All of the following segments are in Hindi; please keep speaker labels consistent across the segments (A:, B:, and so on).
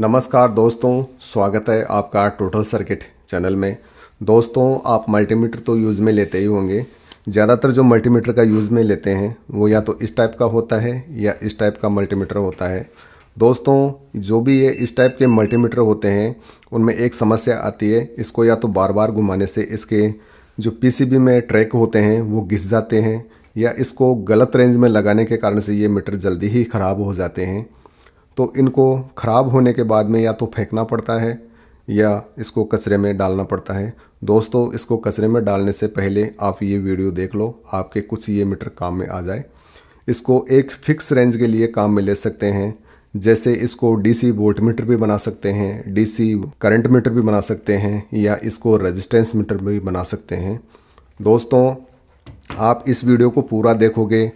A: नमस्कार दोस्तों स्वागत है आपका टोटल सर्किट चैनल में दोस्तों आप मल्टीमीटर तो यूज़ में लेते ही होंगे ज़्यादातर जो मल्टीमीटर का यूज़ में लेते हैं वो या तो इस टाइप का होता है या इस टाइप का मल्टीमीटर होता है दोस्तों जो भी ये इस टाइप के मल्टीमीटर होते हैं उनमें एक समस्या आती है इसको या तो बार बार घुमाने से इसके जो पी में ट्रैक होते हैं वो घिस जाते हैं या इसको गलत रेंज में लगाने के कारण से ये मीटर जल्दी ही ख़राब हो जाते हैं तो इनको ख़राब होने के बाद में या तो फेंकना पड़ता है या इसको कचरे में डालना पड़ता है दोस्तों इसको कचरे में डालने से पहले आप ये वीडियो देख लो आपके कुछ ये मीटर काम में आ जाए इसको एक फिक्स रेंज के लिए काम में ले सकते हैं जैसे इसको डीसी वोल्ट मीटर भी बना सकते हैं डीसी करंट मीटर भी बना सकते हैं या इसको रेजिस्टेंस मीटर भी बना सकते हैं दोस्तों आप इस वीडियो को पूरा देखोगे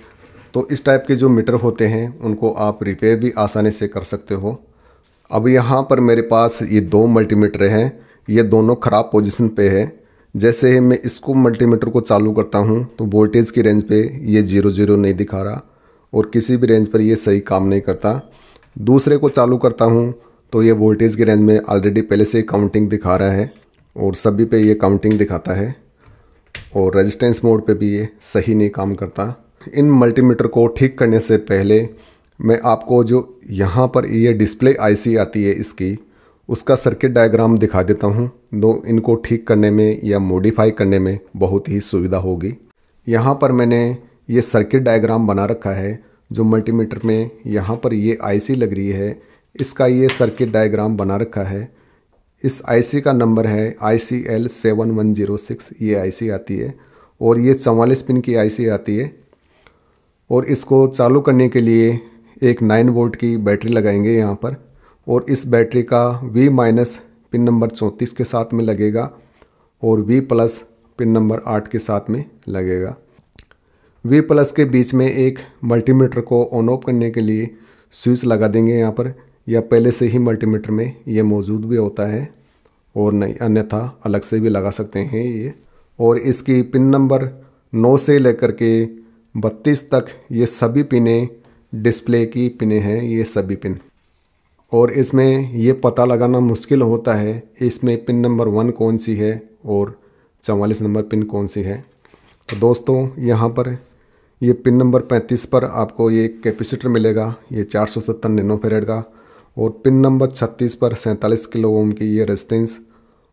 A: तो इस टाइप के जो मीटर होते हैं उनको आप रिपेयर भी आसानी से कर सकते हो अब यहाँ पर मेरे पास ये दो मल्टीमीटर हैं ये दोनों ख़राब पोजीशन पे है जैसे ही मैं इसको मल्टीमीटर को चालू करता हूँ तो वोल्टेज की रेंज पे ये जीरो जीरो नहीं दिखा रहा और किसी भी रेंज पर ये सही काम नहीं करता दूसरे को चालू करता हूँ तो ये वोल्टेज की रेंज में ऑलरेडी पहले से काउंटिंग दिखा रहा है और सभी पर ये काउंटिंग दिखाता है और रजिस्टेंस मोड पर भी ये सही नहीं काम करता इन मल्टीमीटर को ठीक करने से पहले मैं आपको जो यहाँ पर ये डिस्प्ले आईसी आती है इसकी उसका सर्किट डायग्राम दिखा देता हूँ दो इनको ठीक करने में या मॉडिफाई करने में बहुत ही सुविधा होगी यहाँ पर मैंने ये सर्किट डायग्राम बना रखा है जो मल्टीमीटर में यहाँ पर ये आईसी लग रही है इसका ये सर्किट डायग्राम बना रखा है इस आईसी का नंबर है I C L seven one zero six ये आई आती है और ये चवालीस पिन की आई आती है और इसको चालू करने के लिए एक नाइन वोल्ट की बैटरी लगाएंगे यहाँ पर और इस बैटरी का वी माइनस पिन नंबर चौंतीस के साथ में लगेगा और वी प्लस पिन नंबर आठ के साथ में लगेगा वी प्लस के बीच में एक मल्टीमीटर को ऑन ऑफ करने के लिए स्विच लगा देंगे यहाँ पर या पहले से ही मल्टीमीटर में ये मौजूद भी होता है और नहीं अन्यथा अलग से भी लगा सकते हैं ये और इसकी पिन नंबर नौ से लेकर के बत्तीस तक ये सभी पिने डिस्प्ले की पिने हैं ये सभी पिन और इसमें ये पता लगाना मुश्किल होता है इसमें पिन नंबर वन कौन सी है और चवालीस नंबर पिन कौन सी है तो दोस्तों यहाँ पर ये पिन नंबर 35 पर आपको ये कैपेसिटर मिलेगा ये चार सौ सत्तर नैनो फेरेड का और पिन नंबर 36 पर सैंतालीस किलो ओम की ये रेजिस्टेंस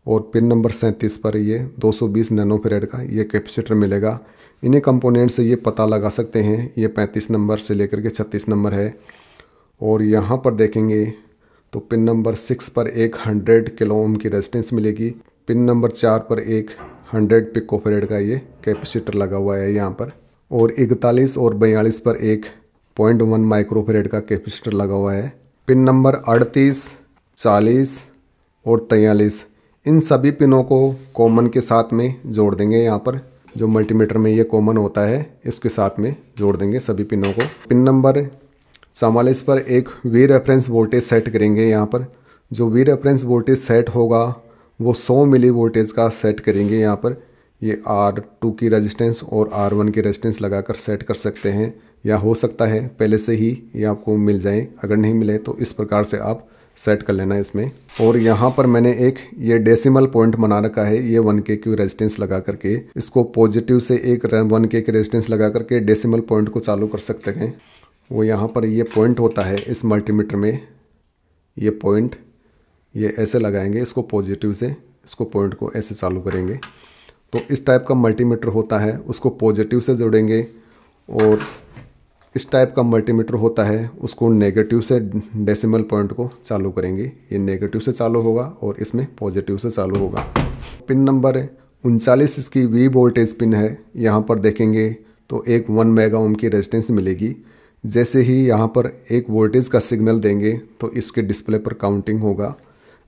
A: और पिन नंबर सैंतीस पर ये 220 नैनो फेरेड का ये कैपेसिटर मिलेगा इन्हें कंपोनेंट से ये पता लगा सकते हैं ये पैंतीस नंबर से लेकर के छत्तीस नंबर है और यहाँ पर देखेंगे तो पिन नंबर सिक्स पर एक हंड्रेड किलो ओम की रेजिस्टेंस मिलेगी पिन नंबर चार पर एक हंड्रेड पिकोफेरेड का ये कैपेसिटर लगा हुआ है यहाँ पर और इकतालीस और बयालीस पर एक पॉइंट वन माइक्रोफेरेड का कैपेसिटर लगा हुआ है पिन नंबर अड़तीस चालीस और तैयलीस इन सभी पिनों को कॉमन के साथ में जोड़ देंगे यहाँ पर जो मल्टीमीटर में ये कॉमन होता है इसके साथ में जोड़ देंगे सभी पिनों को पिन नंबर चवालीस पर एक वी रेफरेंस वोल्टेज सेट करेंगे यहाँ पर जो वी रेफरेंस वोल्टेज सेट होगा वो 100 मिली वोल्टेज का सेट करेंगे यहाँ पर ये आर टू की रेजिस्टेंस और आर वन की रेजिस्टेंस लगाकर सेट कर सकते हैं या हो सकता है पहले से ही ये आपको मिल जाए अगर नहीं मिले तो इस प्रकार से आप सेट कर लेना है इसमें और यहाँ पर मैंने एक ये डेसिमल पॉइंट बना रखा है ये वन के क्यू रेजिस्टेंस लगा करके इसको पॉजिटिव से एक वन के रेजिस्टेंस लगा करके डेसिमल पॉइंट को चालू कर सकते हैं वो यहाँ पर ये पॉइंट होता है इस मल्टीमीटर में ये पॉइंट ये ऐसे लगाएंगे इसको पॉजिटिव से इसको पॉइंट को ऐसे चालू करेंगे तो इस टाइप का मल्टीमीटर होता है उसको पॉजिटिव से जोड़ेंगे और इस टाइप का मल्टीमीटर होता है उसको नेगेटिव से डेसिमल पॉइंट को चालू करेंगे ये नेगेटिव से चालू होगा और इसमें पॉजिटिव से चालू होगा पिन नंबर है उनचालीस इसकी वी वोल्टेज पिन है यहाँ पर देखेंगे तो एक वन मेगा ओम की रेजिस्टेंस मिलेगी जैसे ही यहाँ पर एक वोल्टेज का सिग्नल देंगे तो इसके डिस्प्ले पर काउंटिंग होगा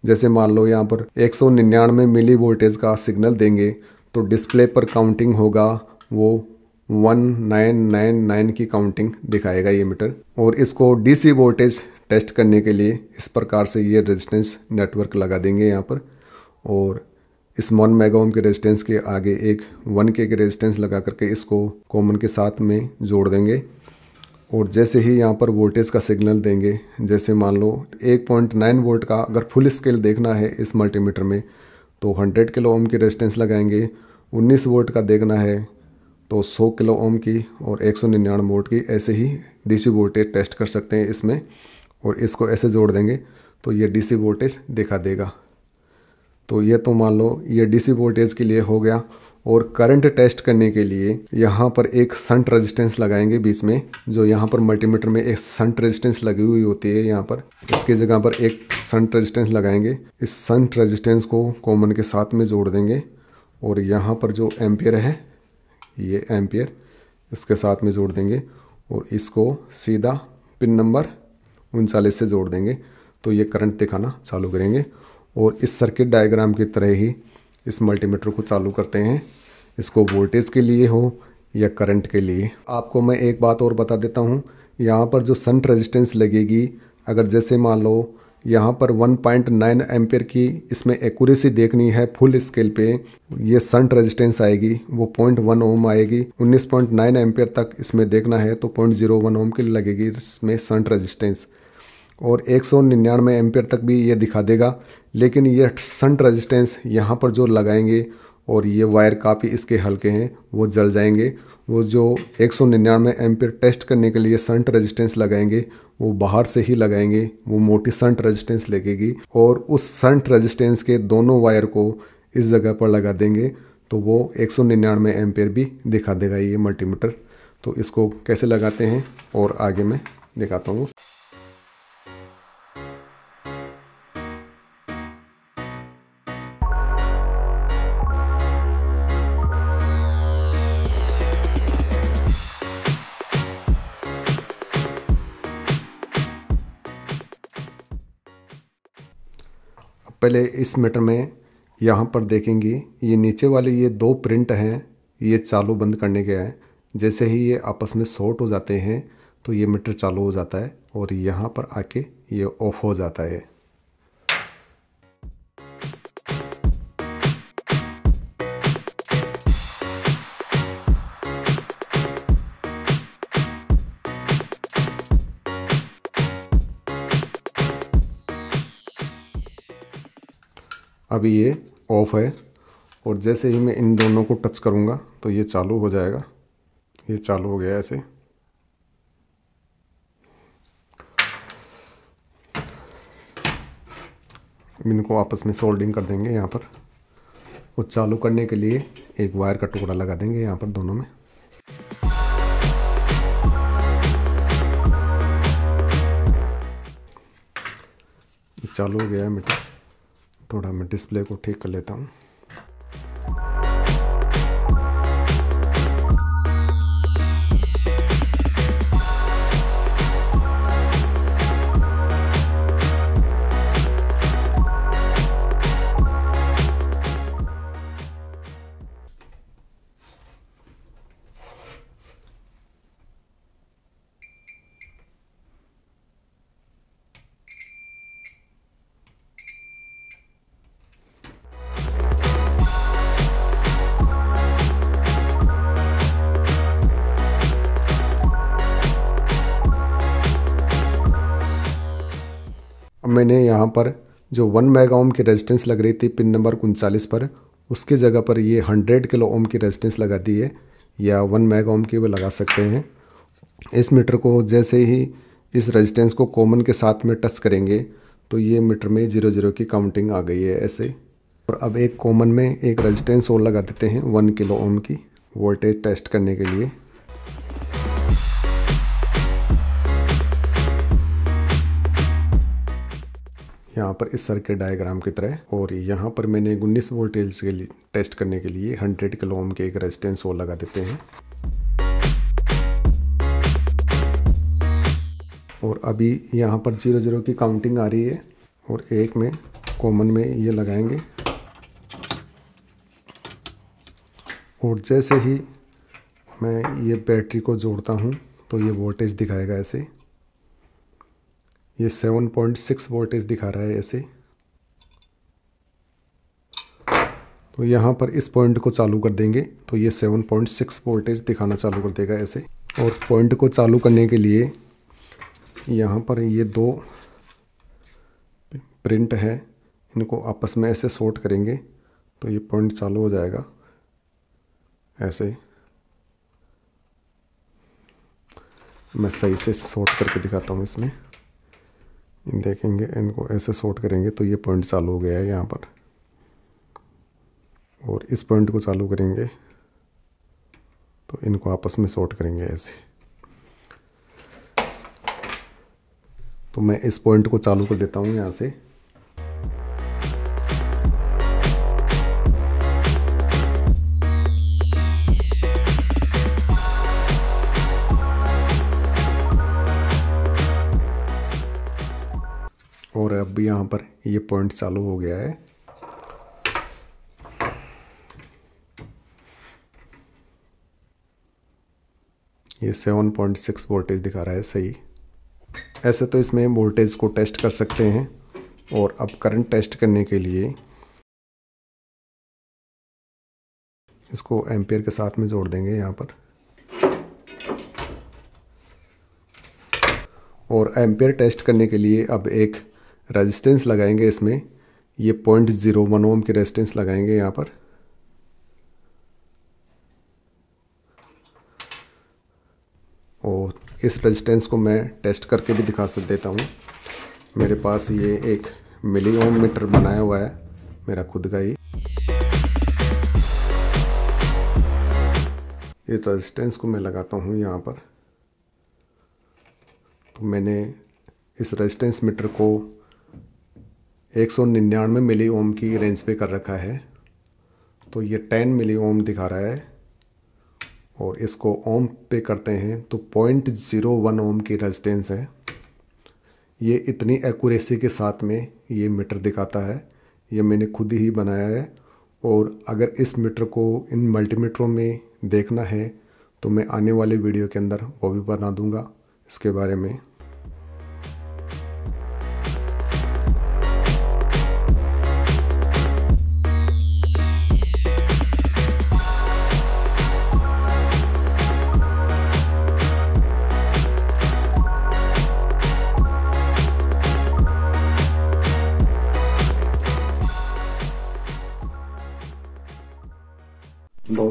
A: जैसे मान लो यहाँ पर एक सौ निन्यानवे मिली वोल्टेज का सिग्नल देंगे तो डिस्प्ले पर काउंटिंग होगा वो 1999 की काउंटिंग दिखाएगा ये मीटर और इसको डीसी वोल्टेज टेस्ट करने के लिए इस प्रकार से ये रेजिस्टेंस नेटवर्क लगा देंगे यहाँ पर और इस मॉन मेगाम के रेजिस्टेंस के आगे एक वन के के रेजिस्टेंस लगा करके इसको कॉमन के साथ में जोड़ देंगे और जैसे ही यहाँ पर वोल्टेज का सिग्नल देंगे जैसे मान लो 1.9 वोल्ट का अगर फुल स्केल देखना है इस मल्टीमीटर में तो 100 किलो ओम के रेजिस्टेंस लगाएंगे 19 वोल्ट का देखना है तो 100 किलो ओम की और एक सौ निन्यानवे वोल्ट की ऐसे ही डीसी वोल्टेज टेस्ट कर सकते हैं इसमें और इसको ऐसे जोड़ देंगे तो ये डीसी वोल्टेज दिखा देगा तो ये तो मान लो ये डीसी वोल्टेज के लिए हो गया और करंट टेस्ट करने के लिए यहाँ पर एक संट रेजिस्टेंस लगाएंगे बीच में जो यहाँ पर मल्टीमीटर में एक संट रेजिस्टेंस लगी हुई होती है यहाँ पर इसकी जगह पर एक संट रेजिस्टेंस लगाएंगे इस संट रेजिस्टेंस को कॉमन के साथ में जोड़ देंगे और यहाँ पर जो एम्पियर है ये एम्पियर इसके साथ में जोड़ देंगे और इसको सीधा पिन नंबर उनचालीस से जोड़ देंगे तो ये करंट दिखाना चालू करेंगे और इस सर्किट डायग्राम की तरह ही इस मल्टीमीटर को चालू करते हैं इसको वोल्टेज के लिए हो या करंट के लिए आपको मैं एक बात और बता देता हूँ यहाँ पर जो सन रेजिस्टेंस लगेगी अगर जैसे मान लो यहाँ पर 1.9 पॉइंट की इसमें एक्यूरेसी देखनी है फुल स्केल पे ये संट रेजिस्टेंस आएगी वो 0.1 वन ओम आएगी 19.9 पॉइंट तक इसमें देखना है तो 0.01 जीरो ओम की लगेगी इसमें संट रेजिस्टेंस और एक सौ निन्यानवे एम्पेयर तक भी ये दिखा देगा लेकिन ये सन्ट रेजिस्टेंस यहाँ पर जो लगाएंगे और ये वायर काफ़ी इसके हल्के हैं वो जल जाएंगे वो जो 199 सौ निन्यानवे एम्पियर टेस्ट करने के लिए संट रेजिस्टेंस लगाएंगे वो बाहर से ही लगाएंगे वो मोटी संट रेजिस्टेंस लगेगी और उस संट रेजिस्टेंस के दोनों वायर को इस जगह पर लगा देंगे तो वो 199 सौ निन्यानवे एम्पियर भी दिखा देगा ये मल्टीमीटर तो इसको कैसे लगाते हैं और आगे मैं दिखाता हूँ पहले इस मीटर में यहाँ पर देखेंगे ये नीचे वाले ये दो प्रिंट हैं ये चालू बंद करने के हैं जैसे ही ये आपस में शॉर्ट हो जाते हैं तो ये मीटर चालू हो जाता है और यहाँ पर आके ये ऑफ हो जाता है अभी ये ऑफ़ है और जैसे ही मैं इन दोनों को टच करूँगा तो ये चालू हो जाएगा ये चालू हो गया ऐसे इनको आपस में सोल्डिंग कर देंगे यहाँ पर और चालू करने के लिए एक वायर का टुकड़ा लगा देंगे यहाँ पर दोनों में चालू हो गया है मीटर थोड़ा मैं डिस्प्ले को ठीक कर लेता हूँ मैंने यहाँ पर जो वन मेगा ओम की रेजिस्टेंस लग रही थी पिन नंबर उनचालीस पर उसकी जगह पर ये हंड्रेड किलो ओम की रेजिस्टेंस लगा दी है या वन मेगा ओम की वो लगा सकते हैं इस मीटर को जैसे ही इस रेजिस्टेंस को कॉमन के साथ में टच करेंगे तो ये मीटर में जीरो जीरो की काउंटिंग आ गई है ऐसे और अब एक कॉमन में एक रेजिस्टेंस और लगा देते हैं वन किलो ओम की वोल्टेज टेस्ट करने के लिए यहाँ पर इस सर्किट डायग्राम की तरह और यहाँ पर मैंने उन्नीस वोल्टेज के लिए टेस्ट करने के लिए हंड्रेड किलो ओम के एक रेजिस्टेंस वो लगा देते हैं और अभी यहाँ पर जीरो जीरो की काउंटिंग आ रही है और एक में कॉमन में ये लगाएंगे और जैसे ही मैं ये बैटरी को जोड़ता हूँ तो ये वोल्टेज दिखाएगा ऐसे ये 7.6 पॉइंट वोल्टेज दिखा रहा है ऐसे तो यहाँ पर इस पॉइंट को चालू कर देंगे तो ये 7.6 पॉइंट वोल्टेज दिखाना चालू कर देगा ऐसे और पॉइंट को चालू करने के लिए यहाँ पर ये दो प्रिंट है इनको आपस में ऐसे शॉर्ट करेंगे तो ये पॉइंट चालू हो जाएगा ऐसे मैं सही से शॉर्ट करके दिखाता हूँ इसमें इन देखेंगे इनको ऐसे सॉर्ट करेंगे तो ये पॉइंट चालू हो गया है यहाँ पर और इस पॉइंट को चालू करेंगे तो इनको आपस में सॉर्ट करेंगे ऐसे तो मैं इस पॉइंट को चालू कर देता हूँ यहाँ से और अब यहाँ पर ये पॉइंट चालू हो गया है ये सेवन पॉइंट सिक्स वोल्टेज दिखा रहा है सही ऐसे तो इसमें वोल्टेज को टेस्ट कर सकते हैं और अब करंट टेस्ट करने के लिए इसको एम्पियर के साथ में जोड़ देंगे यहाँ पर और एम्पियर टेस्ट करने के लिए अब एक रेजिस्टेंस लगाएंगे इसमें ये पॉइंट ज़ीरो वन ओम के रेजिस्टेंस लगाएंगे यहाँ पर और इस रेजिस्टेंस को मैं टेस्ट करके भी दिखा सक देता हूँ मेरे पास ये एक मिली ओम मीटर बनाया हुआ है मेरा खुद का ही इस रेजिस्टेंस को मैं लगाता हूँ यहाँ पर तो मैंने इस रेजिस्टेंस मीटर को एक सौ निन्यानवे मिली ओम की रेंज पे कर रखा है तो ये टेन मिली ओम दिखा रहा है और इसको ओम पे करते हैं तो पॉइंट ज़ीरो वन ओम की रेजिस्टेंस है ये इतनी एक्यूरेसी के साथ में ये मीटर दिखाता है ये मैंने खुद ही बनाया है और अगर इस मीटर को इन मल्टीमीटरों में देखना है तो मैं आने वाले वीडियो के अंदर वो भी बना दूंगा इसके बारे में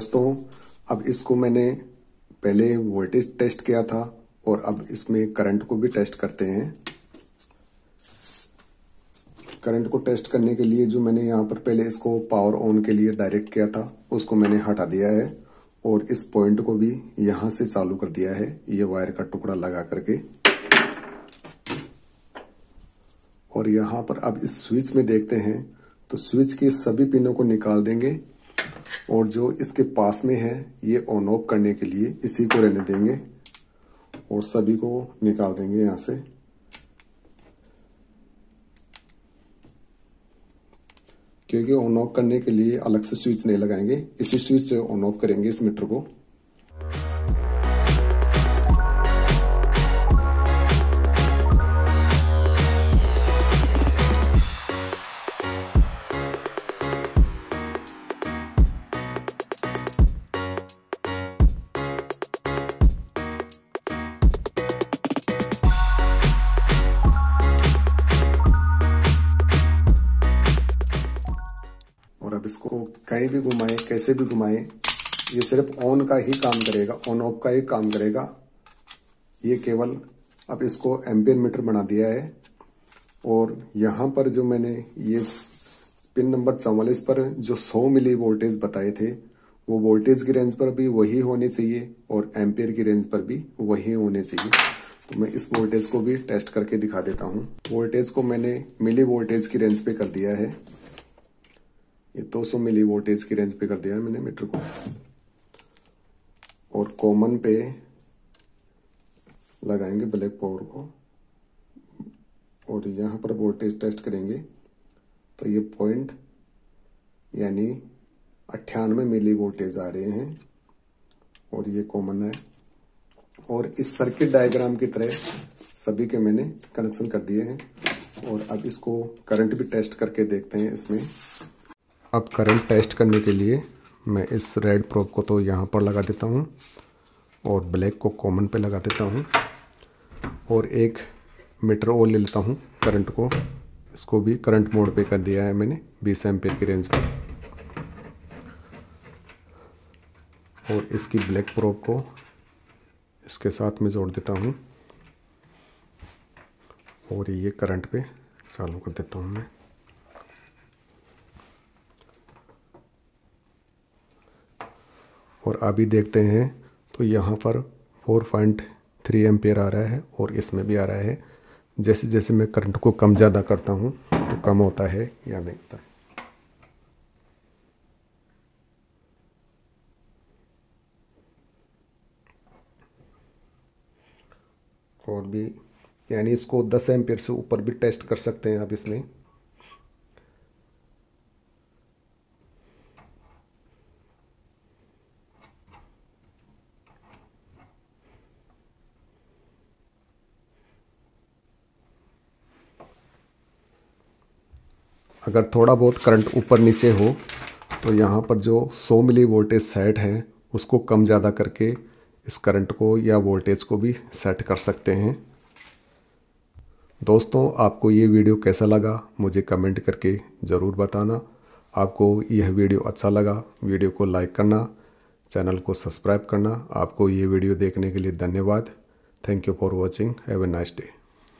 A: दोस्तों अब इसको मैंने पहले वोल्टेज टेस्ट किया था और अब इसमें करंट को भी टेस्ट करते हैं करंट को टेस्ट करने के लिए जो मैंने यहाँ पर पहले इसको पावर ऑन के लिए डायरेक्ट किया था उसको मैंने हटा दिया है और इस पॉइंट को भी यहां से चालू कर दिया है ये वायर का टुकड़ा लगा करके और यहां पर अब इस स्विच में देखते हैं तो स्विच के सभी पिनों को निकाल देंगे और जो इसके पास में है ये ऑन ऑफ करने के लिए इसी को रहने देंगे और सभी को निकाल देंगे यहाँ से क्योंकि ऑन ऑफ करने के लिए अलग से स्विच नहीं लगाएंगे इसी स्विच से ऑन ऑफ करेंगे इस मीटर को भी घुमाएं कैसे भी घुमाएं ये सिर्फ ऑन का ही काम करेगा ऑन ऑफ का ही काम करेगा ये केवल अब इसको एम्पियर मीटर बना दिया है और यहाँ पर जो मैंने ये पिन नंबर चौवालीस पर जो 100 मिली वोल्टेज बताए थे वो वोल्टेज की रेंज पर भी वही होने चाहिए और एम्पियर की रेंज पर भी वही होने चाहिए तो मैं इस वोल्टेज को भी टेस्ट करके दिखा देता हूँ वोल्टेज को मैंने मिली वोल्टेज की रेंज पे कर दिया है ये 200 मिली वोल्टेज की रेंज पे कर दिया है मैंने मीटर को और कॉमन पे लगाएंगे ब्लैक पावर को और यहाँ पर वोल्टेज टेस्ट करेंगे तो ये पॉइंट यानी अट्ठानवे मिली वोल्टेज आ रहे हैं और ये कॉमन है और इस सर्किट डायग्राम की तरह सभी के मैंने कनेक्शन कर दिए हैं और अब इसको करंट भी टेस्ट करके देखते हैं इसमें अब करंट टेस्ट करने के लिए मैं इस रेड प्रोब को तो यहाँ पर लगा देता हूँ और ब्लैक को कॉमन पे लगा देता हूँ और एक मीटर और ले लेता हूँ करंट को इसको भी करंट मोड पे कर दिया है मैंने 20 एम्पेयर की रेंज पर और इसकी ब्लैक प्रोब को इसके साथ में जोड़ देता हूँ और ये करंट पे चालू कर देता हूँ मैं और अभी देखते हैं तो यहाँ पर फोर पॉइंट थ्री आ रहा है और इसमें भी आ रहा है जैसे जैसे मैं करंट को कम ज़्यादा करता हूँ तो कम होता है या नहीं होता है और भी यानी इसको 10 एम से ऊपर भी टेस्ट कर सकते हैं आप इसमें अगर थोड़ा बहुत करंट ऊपर नीचे हो तो यहाँ पर जो 100 मिली वोल्टेज सेट है उसको कम ज़्यादा करके इस करंट को या वोल्टेज को भी सेट कर सकते हैं दोस्तों आपको ये वीडियो कैसा लगा मुझे कमेंट करके ज़रूर बताना आपको यह वीडियो अच्छा लगा वीडियो को लाइक करना चैनल को सब्सक्राइब करना आपको ये वीडियो देखने के लिए धन्यवाद thank you for watching have a nice day